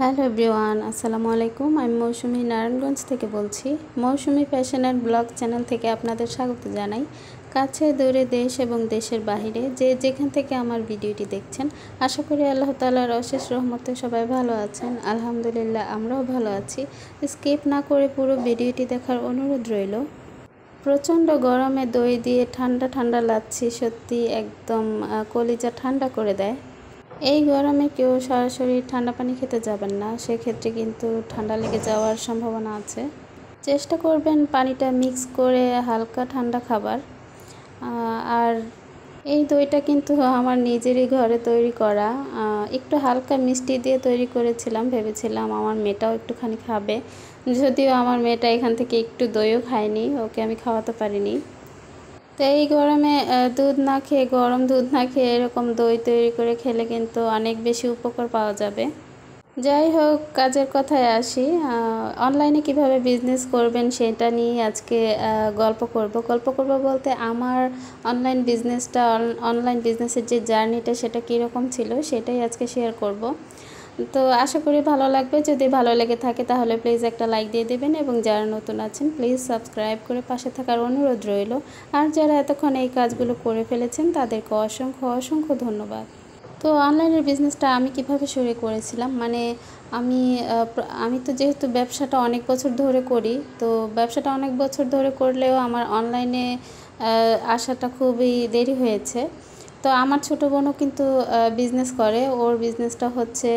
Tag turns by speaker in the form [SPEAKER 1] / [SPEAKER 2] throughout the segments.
[SPEAKER 1] Hello everyone আসসালামু আলাইকুম আমি মৌসুমি নারায়ণগঞ্জ থেকে বলছি Mousumi fashion and blog channel থেকে আপনাদের স্বাগত জানাই কাছে দূরে দেশ এবং দেশের বাহিরে যে যেখান থেকে আমার ভিডিওটি দেখছেন আশা করি আল্লাহ তালার অশেষ রহমতে সবাই ভালো আছেন আলহামদুলিল্লাহ আমরাও ভালো আছি স্কিপ না করে পুরো ভিডিওটি দেখার অনুরোধ রইল প্রচণ্ড গরমে দই দিয়ে ঠান্ডা ঠান্ডা লাচ্ছি সত্যি একদম কলিজা ঠান্ডা করে দেয় এই গরমে কেউ সরাসরি ঠান্ডা পানি খেতে যাবেন না সেক্ষেত্রে কিন্তু ঠান্ডা লেগে যাওয়ার সম্ভাবনা আছে চেষ্টা করবেন পানিটা মিক্স করে হালকা ঠান্ডা খাবার আর এই দইটা কিন্তু আমার নিজেরই ঘরে তৈরি করা একটু হালকা মিষ্টি দিয়ে তৈরি করেছিলাম ভেবেছিলাম আমার মেয়েটাও একটুখানি খাবে যদিও আমার মেয়েটা এখান থেকে একটু দইও খায়নি ওকে আমি খাওয়াতে পারিনি তো এই গরমে দুধ না খেয়ে গরম দুধ না খেয়ে এরকম দই তৈরি করে খেলে কিন্তু অনেক বেশি উপকার পাওয়া যাবে যাই হোক কাজের কথায় আসি অনলাইনে কিভাবে বিজনেস করবেন সেটা নিয়ে আজকে গল্প করব গল্প করব বলতে আমার অনলাইন বিজনেসটা অনলাইন বিজনেসের যে জার্নিটা সেটা কীরকম ছিল সেটাই আজকে শেয়ার করব। তো আশা করি ভালো লাগবে যদি ভালো লেগে থাকে তাহলে প্লিজ একটা লাইক দিয়ে দেবেন এবং যারা নতুন আছেন প্লিজ সাবস্ক্রাইব করে পাশে থাকার অনুরোধ রইল আর যারা এতক্ষণ এই কাজগুলো করে ফেলেছেন তাদেরকে অসংখ্য অসংখ্য ধন্যবাদ তো অনলাইনের বিজনেসটা আমি কিভাবে শুরু করেছিলাম মানে আমি আমি তো যেহেতু ব্যবসাটা অনেক বছর ধরে করি তো ব্যবসাটা অনেক বছর ধরে করলেও আমার অনলাইনে আসাটা খুবই দেরি হয়েছে তো আমার ছোটো বোনও কিন্তু বিজনেস করে ওর বিজনেসটা হচ্ছে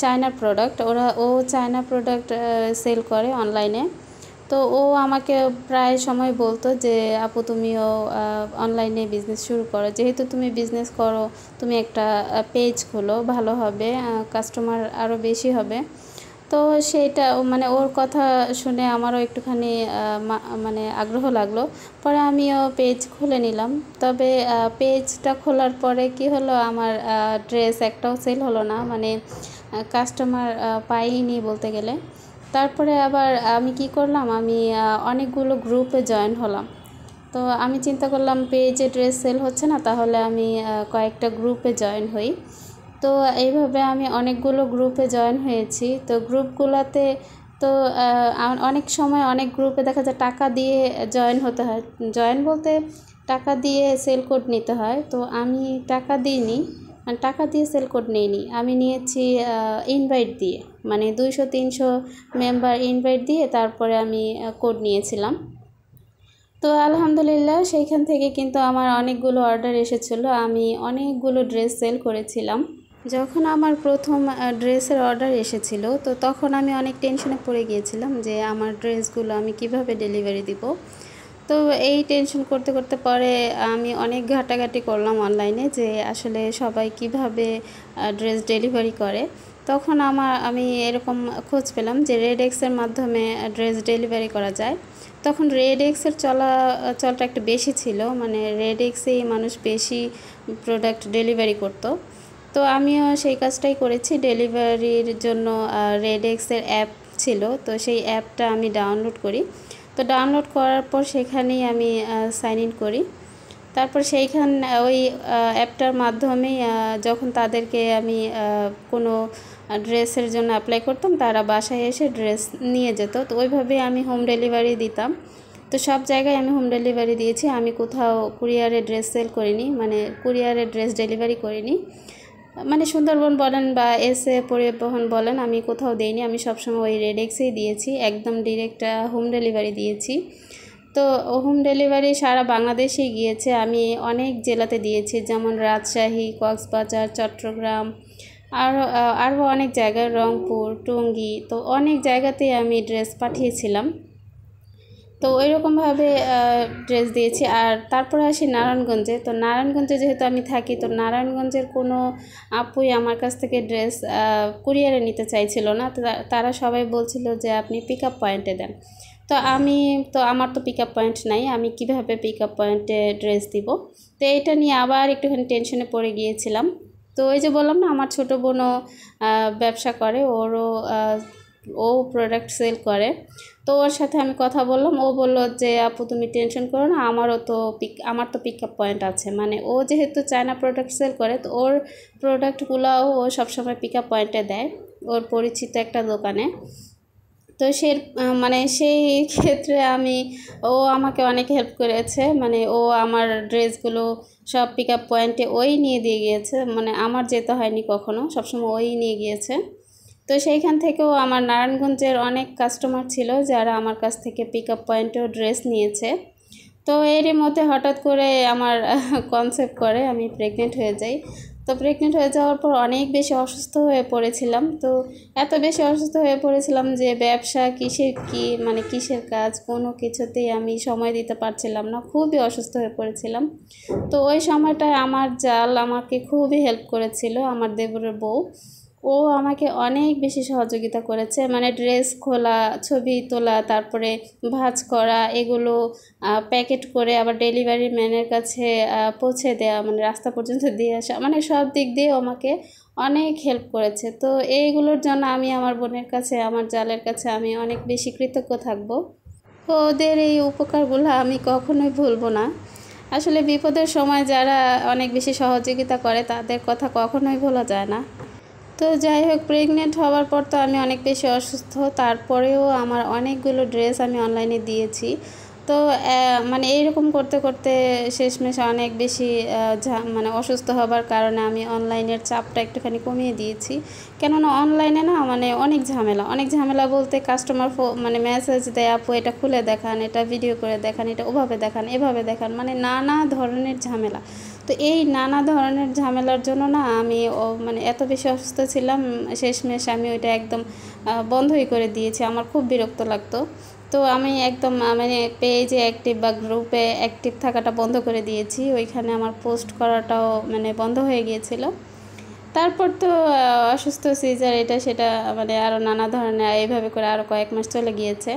[SPEAKER 1] চায়না প্রোডাক্ট ওরা ও চায়না প্রোডাক্ট সেল করে অনলাইনে তো ও আমাকে প্রায় সময় বলতো যে আপু তুমিও অনলাইনে বিজনেস শুরু করো যেহেতু তুমি বিজনেস করো তুমি একটা পেজ খোলো ভালো হবে কাস্টমার আরও বেশি হবে তো সেটা মানে ওর কথা শুনে আমারও একটুখানি মানে আগ্রহ লাগলো পরে আমিও পেজ খুলে নিলাম তবে পেজটা খোলার পরে কি হলো আমার ড্রেস একটাও সেল হলো না মানে কাস্টমার পাইনি বলতে গেলে তারপরে আবার আমি কি করলাম আমি অনেকগুলো গ্রুপে জয়েন হলাম তো আমি চিন্তা করলাম পেজে ড্রেস সেল হচ্ছে না তাহলে আমি কয়েকটা গ্রুপে জয়েন হই তো এইভাবে আমি অনেকগুলো গ্রুপে জয়েন হয়েছি তো গ্রুপগুলোতে তো অনেক সময় অনেক গ্রুপে দেখা যায় টাকা দিয়ে জয়েন হতে হয় জয়েন বলতে টাকা দিয়ে সেল কোড নিতে হয় তো আমি টাকা দিইনি মানে টাকা দিয়ে সেল কোড নিইনি আমি নিয়েছি ইনভাইট দিয়ে মানে দুইশো তিনশো মেম্বার ইনভাইট দিয়ে তারপরে আমি কোড নিয়েছিলাম তো আলহামদুলিল্লাহ সেইখান থেকে কিন্তু আমার অনেকগুলো অর্ডার এসেছিলো আমি অনেকগুলো ড্রেস সেল করেছিলাম যখন আমার প্রথম ড্রেসের অর্ডার এসেছিল তো তখন আমি অনেক টেনশনে পড়ে গিয়েছিলাম যে আমার ড্রেসগুলো আমি কিভাবে ডেলিভারি দিব তো এই টেনশন করতে করতে পরে আমি অনেক ঘাটাঘাটি করলাম অনলাইনে যে আসলে সবাই কিভাবে ড্রেস ডেলিভারি করে তখন আমার আমি এরকম খোঁজ পেলাম যে রেড এক্সের মাধ্যমে ড্রেস ডেলিভারি করা যায় তখন রেড এক্সের চলা চলটা একটু বেশি ছিল মানে রেড এক্সেই মানুষ বেশি প্রোডাক্ট ডেলিভারি করতো তো আমিও সেই কাজটাই করেছি ডেলিভারির জন্য রেডেক্সের অ্যাপ ছিল তো সেই অ্যাপটা আমি ডাউনলোড করি তো ডাউনলোড করার পর সেখানেই আমি সাইন ইন করি তারপর সেইখান ওই অ্যাপটার মাধ্যমেই যখন তাদেরকে আমি কোনো ড্রেসের জন্য অ্যাপ্লাই করতাম তারা বাসায় এসে ড্রেস নিয়ে যেত তো ওইভাবে আমি হোম ডেলিভারি দিতাম তো সব জায়গায় আমি হোম ডেলিভারি দিয়েছি আমি কোথাও কুরিয়ারে ড্রেস সেল করিনি মানে কুরিয়ারে ড্রেস ডেলিভারি করিনি মানে সুন্দরবন বলেন বা এসে পরিবহন বলেন আমি কোথাও দিইনি আমি সবসময় ওই রেডেক্সেই দিয়েছি একদম ডিরেক্ট হোম ডেলিভারি দিয়েছি তো হোম ডেলিভারি সারা বাংলাদেশেই গিয়েছে আমি অনেক জেলাতে দিয়েছি যেমন রাজশাহী কক্সবাজার চট্টগ্রাম আর আরও অনেক জায়গায় রংপুর টঙ্গী তো অনেক জায়গাতেই আমি ড্রেস পাঠিয়েছিলাম তো ওই রকমভাবে ড্রেস দিয়েছি আর তারপরে আসি নারায়ণগঞ্জে তো নারায়ণগঞ্জে যেহেতু আমি থাকি তো নারায়ণগঞ্জের কোনো আপুই আমার কাছ থেকে ড্রেস কুরিয়ারে নিতে চাইছিল না তারা সবাই বলছিল যে আপনি পিক আপ পয়েন্টে দেন তো আমি তো আমার তো পিক আপ পয়েন্ট নাই আমি কিভাবে পিক আপ পয়েন্টে ড্রেস দিব তো এটা নিয়ে আবার একটুখানি টেনশনে পড়ে গিয়েছিলাম তো ওই যে বললাম না আমার ছোটো বোনও ব্যবসা করে ওরও ও প্রোডাক্ট সেল করে তো ওর সাথে আমি কথা বললাম ও বলল যে আপু তুমি টেনশন করো না আমারও তো পিক আমার তো পিক আপ পয়েন্ট আছে মানে ও যেহেতু চায়না প্রোডাক্ট সেল করে তো ওর প্রোডাক্টগুলোও ও সবসময় পিক আপ পয়েন্টে দেয় ওর পরিচিত একটা দোকানে তো সে মানে সেই ক্ষেত্রে আমি ও আমাকে অনেক হেল্প করেছে মানে ও আমার ড্রেসগুলো সব পিক আপ পয়েন্টে ওই নিয়ে দিয়ে গিয়েছে মানে আমার যেতে হয়নি কখনো সবসময় ওই নিয়ে গিয়েছে তো সেইখান থেকেও আমার নারায়ণগঞ্জের অনেক কাস্টমার ছিল যারা আমার কাছ থেকে পিক আপ পয়েন্টেও ড্রেস নিয়েছে তো এরই মধ্যে হঠাৎ করে আমার কনসেপ্ট করে আমি প্রেগনেন্ট হয়ে যাই তো প্রেগনেন্ট হয়ে যাওয়ার পর অনেক বেশি অসুস্থ হয়ে পড়েছিলাম তো এত বেশি অসুস্থ হয়ে পড়েছিলাম যে ব্যবসা কিসের কি মানে কিসের কাজ কোনো কিছুতেই আমি সময় দিতে পারছিলাম না খুবই অসুস্থ হয়ে পড়েছিলাম তো ওই সময়টায় আমার জাল আমাকে খুবই হেল্প করেছিল আমার দেবরের বউ ও আমাকে অনেক বেশি সহযোগিতা করেছে মানে ড্রেস খোলা ছবি তোলা তারপরে ভাজ করা এগুলো প্যাকেট করে আবার ডেলিভারি ম্যানের কাছে পৌঁছে দেওয়া মানে রাস্তা পর্যন্ত দিয়ে আসা মানে সব দিক দিয়ে আমাকে অনেক হেল্প করেছে তো এইগুলোর জন্য আমি আমার বোনের কাছে আমার জালের কাছে আমি অনেক বেশি কৃতজ্ঞ থাকব ওদের এই উপকারগুলো আমি কখনোই ভুলবো না আসলে বিপদের সময় যারা অনেক বেশি সহযোগিতা করে তাদের কথা কখনোই ভোলা যায় না তো যাই হোক প্রেগনেন্ট হওয়ার পর তো আমি অনেক বেশি অসুস্থ তারপরেও আমার অনেকগুলো ড্রেস আমি অনলাইনে দিয়েছি তো মানে এইরকম করতে করতে শেষমেশ অনেক বেশি মানে অসুস্থ হবার কারণে আমি অনলাইনের চাপটা একটুখানি কমিয়ে দিয়েছি কেননা অনলাইনে না মানে অনেক ঝামেলা অনেক ঝামেলা বলতে কাস্টমার ফো মানে মেসেজ দেয় আপু এটা খুলে দেখান এটা ভিডিও করে দেখান এটা ওভাবে দেখান এভাবে দেখান মানে নানা ধরনের ঝামেলা তো এই নানা ধরনের ঝামেলার জন্য না আমি ও মানে এত বেশি অসুস্থ ছিলাম শেষমেশ আমি ওইটা একদম বন্ধই করে দিয়েছি আমার খুব বিরক্ত লাগতো তো আমি একদম মানে পেজে অ্যাক্টিভ বা গ্রুপে অ্যাক্টিভ থাকাটা বন্ধ করে দিয়েছি ওইখানে আমার পোস্ট করাটাও মানে বন্ধ হয়ে গিয়েছিল তারপর তো অসুস্থ সিজার এটা সেটা মানে আরও নানা ধরনের এইভাবে করে আরও কয়েক মাস চলে গিয়েছে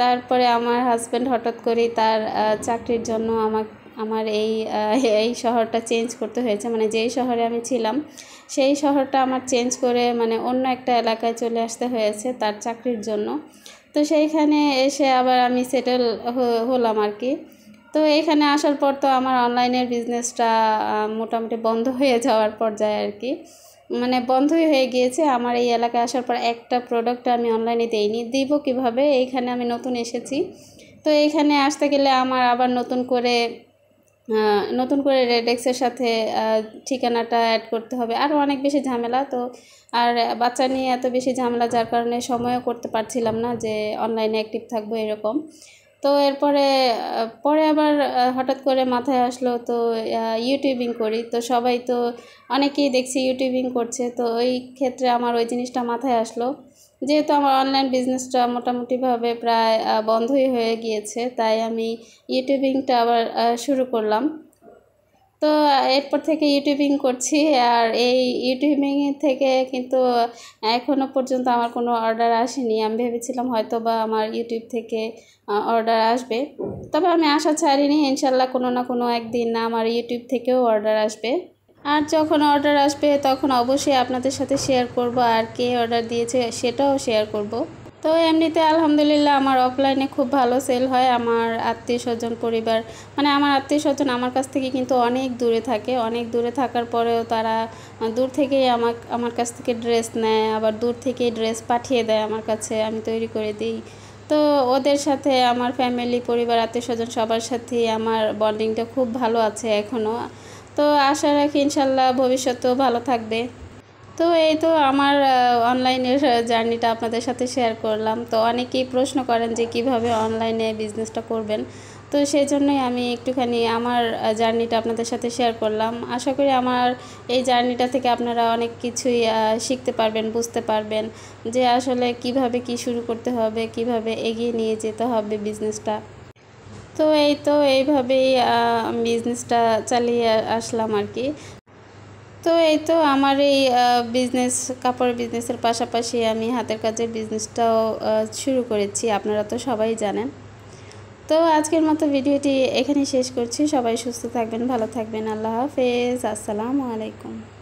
[SPEAKER 1] তারপরে আমার হাজব্যান্ড হঠাৎ করেই তার চাকরির জন্য আমাকে আমার এই এই শহরটা চেঞ্জ করতে হয়েছে মানে যেই শহরে আমি ছিলাম সেই শহরটা আমার চেঞ্জ করে মানে অন্য একটা এলাকায় চলে আসতে হয়েছে তার চাকরির জন্য তো সেইখানে এসে আবার আমি সেটেল হলাম আর কি তো এখানে আসার পর তো আমার অনলাইনের বিজনেসটা মোটামুটি বন্ধ হয়ে যাওয়ার পর্যায়ে আর কি মানে বন্ধই হয়ে গিয়েছে আমার এই এলাকায় আসার পর একটা প্রোডাক্ট আমি অনলাইনে দেইনি দিব কিভাবে এইখানে আমি নতুন এসেছি তো এইখানে আসতে গেলে আমার আবার নতুন করে নতুন করে রেডেক্সের সাথে ঠিকানাটা অ্যাড করতে হবে আরও অনেক বেশি ঝামেলা তো আর বাচ্চা নিয়ে এত বেশি ঝামেলা যার কারণে সময়ও করতে পারছিলাম না যে অনলাইনে অ্যাক্টিভ থাকবো এরকম তো এরপরে পরে আবার হঠাৎ করে মাথায় আসলো তো ইউটিউবিং করি তো সবাই তো অনেকেই দেখছি ইউটিউবিং করছে তো ওই ক্ষেত্রে আমার ওই জিনিসটা মাথায় আসলো যেহেতু আমার অনলাইন বিজনেসটা মোটামুটিভাবে প্রায় বন্ধই হয়ে গিয়েছে তাই আমি ইউটিউবিংটা আবার শুরু করলাম তো এরপর থেকে ইউটিউবিং করছি আর এই ইউটিউবিং থেকে কিন্তু এখনও পর্যন্ত আমার কোনো অর্ডার আসেনি আমি ভেবেছিলাম হয়তো বা আমার ইউটিউব থেকে অর্ডার আসবে তবে আমি আশা ছাড়িনি ইনশাল্লাহ কোনো না কোনো একদিন আমার ইউটিউব থেকেও অর্ডার আসবে আর যখন অর্ডার আসবে তখন অবশ্যই আপনাদের সাথে শেয়ার করব আর কে অর্ডার দিয়েছে সেটাও শেয়ার করব। তো এমনিতে আলহামদুলিল্লাহ আমার অফলাইনে খুব ভালো সেল হয় আমার আত্মীয় স্বজন পরিবার মানে আমার আত্মীয় স্বজন আমার কাছ থেকে কিন্তু অনেক দূরে থাকে অনেক দূরে থাকার পরেও তারা দূর থেকেই আমার আমার কাছ থেকে ড্রেস নেয় আবার দূর থেকেই ড্রেস পাঠিয়ে দেয় আমার কাছে আমি তৈরি করে দিই তো ওদের সাথে আমার ফ্যামিলি পরিবার আত্মীয় স্বজন সবার সাথেই আমার বন্ডিংটা খুব ভালো আছে এখনও তো আশা রাখি ইনশাল্লাহ ভবিষ্যতেও ভালো থাকবে তো এই তো আমার অনলাইনের জার্নিটা আপনাদের সাথে শেয়ার করলাম তো অনেকেই প্রশ্ন করেন যে কিভাবে অনলাইনে বিজনেসটা করবেন তো সেই জন্যই আমি একটুখানি আমার জার্নিটা আপনাদের সাথে শেয়ার করলাম আশা করি আমার এই জার্নিটা থেকে আপনারা অনেক কিছুই শিখতে পারবেন বুঝতে পারবেন যে আসলে কিভাবে কি শুরু করতে হবে কিভাবে এগিয়ে নিয়ে যেতে হবে বিজনেসটা তো এই তো এইভাবেই বিজনেসটা চালিয়ে আসলাম আর কি তো এই তো আমার এই বিজনেস কাপড় বিজনেসের পাশাপাশি আমি হাতের কাজের বিজনেসটাও শুরু করেছি আপনারা তো সবাই জানেন তো আজকের মতো ভিডিওটি এখানে শেষ করছি সবাই সুস্থ থাকবেন ভালো থাকবেন আল্লাহ হাফেজ আসসালামু আলাইকুম